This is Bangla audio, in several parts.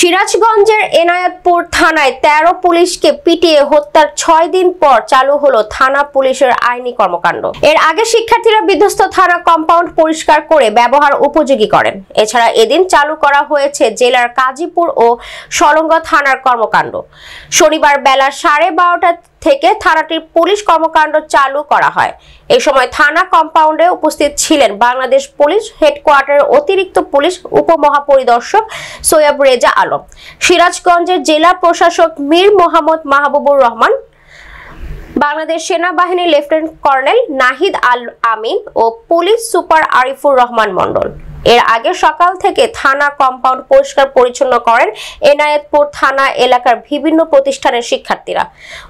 সিরাজগঞ্জের এনায়তপুর থানায় ১৩ পুলিশকে পিটিয়ে হত্যার ছয় দিন পর চালু হলো থানা পুলিশের আইনি কর্মকাণ্ড এর আগে শিক্ষার্থীরা বিধ্বস্ত থানা কম্পাউন্ড পরিষ্কার করে ব্যবহার উপযোগী করেন এছাড়া এদিন চালু করা হয়েছে জেলার কাজীপুর ও সলঙ্গ থানার কর্মকাণ্ড শনিবার বেলা সাড়ে বারোটা থেকে থানাটির পুলিশ কর্মকাণ্ড চালু করা হয় এই সময় থানা কম্পাউন্ডে উপস্থিত ছিলেন বাংলাদেশ পুলিশ হেডকোয়ার্টারের অতিরিক্ত পুলিশ উপমহাপরিদর্শক সৈয়াব রেজা আলম সিরাজগঞ্জের জেলা প্রশাসক মীর মোহাম্মদ মাহবুবুর রহমান বাংলাদেশ সেনাবাহিনীর লেফটেন্যান্ট কর্নেল নাহিদ আল আমিন ও পুলিশ সুপার আরিফুর রহমান মন্ডল এর আগে সকাল থেকে থানা কম্পাউন্ড পরিষ্কার পরিচ্ছন্ন করেন এনায়েতপুর থানা এলাকার বিভিন্ন প্রতিষ্ঠানের শিক্ষার্থীরা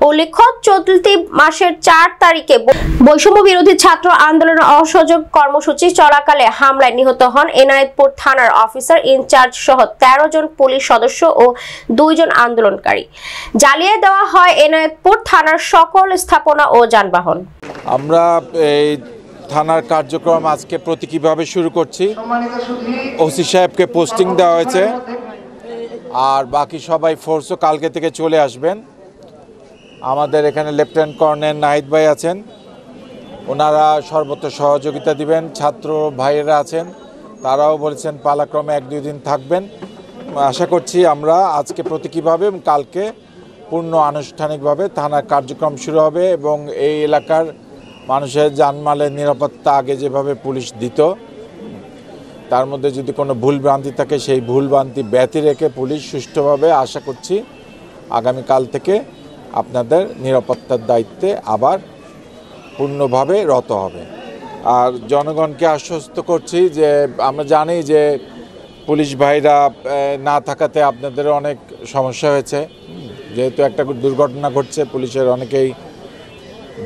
উল্লেখ্য চলতি মাসের চার তারিখে বৈষম্য বিরোধী ছাত্র আন্দোলনের অসহযোগ কর্মসূচি চলাকালে হামলায় নিহত হন এনায়েতপুর থানার অফিসার ইনচার্জ সহ তেরো জন পুলিশ সদস্য ও দুইজন আন্দোলনকারী জ্বালিয়ে দেওয়া হয় এনায়েতপুর থানার সকল স্থাপনা ও যানবাহন আমরা এই থানার কার্যক্রম আজকে প্রতীকীভাবে শুরু করছি ওসি সাহেবকে পোস্টিং দেওয়া হয়েছে আর বাকি সবাই ফোর্সও কালকে থেকে চলে আসবেন আমাদের এখানে লেফটেন্যান্ট কর্নেল নাহিদ ভাই আছেন ওনারা সর্বত্র সহযোগিতা দিবেন ছাত্র ভাইয়েরা আছেন তারাও বলেছেন পালাক্রমে এক দুই দিন থাকবেন আশা করছি আমরা আজকে প্রতীকীভাবে কালকে পূর্ণ আনুষ্ঠানিকভাবে থানার কার্যক্রম শুরু হবে এবং এই এলাকার মানুষের জানমালের নিরাপত্তা আগে যেভাবে পুলিশ দিত তার মধ্যে যদি কোনো ভুলভ্রান্তি থাকে সেই ভুলভ্রান্তি ব্যতি রেখে পুলিশ সুষ্ঠুভাবে আশা করছি আগামীকাল থেকে আপনাদের নিরাপত্তার দায়িত্বে আবার পূর্ণভাবে রত হবে আর জনগণকে আশ্বস্ত করছি যে আমরা জানি যে পুলিশ ভাইরা না থাকাতে আপনাদের অনেক সমস্যা হয়েছে যেহেতু একটা দুর্ঘটনা ঘটছে পুলিশের অনেকেই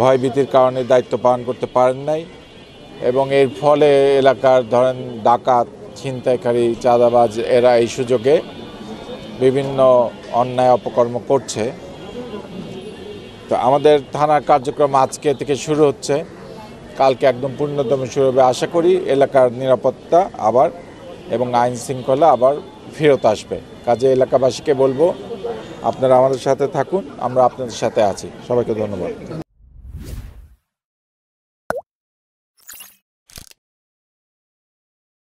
ভয়ভীতির কারণে দায়িত্ব পালন করতে পারেন নাই এবং এর ফলে এলাকার ধরেন ডাকাত ছিনতাইকারী চাঁদাবাজ এরা এই সুযোগে বিভিন্ন অন্যায় অপকর্ম করছে তো আমাদের থানার কার্যক্রম আজকে থেকে শুরু হচ্ছে কালকে একদম পূর্ণতম শুরু হবে আশা করি এলাকার নিরাপত্তা আবার এবং আইন শৃঙ্খলা আবার ফেরত আসবে কাজে এলাকাবাসীকে বলবো আপনারা আমাদের সাথে থাকুন আমরা আপনাদের সাথে আছি সবাইকে ধন্যবাদ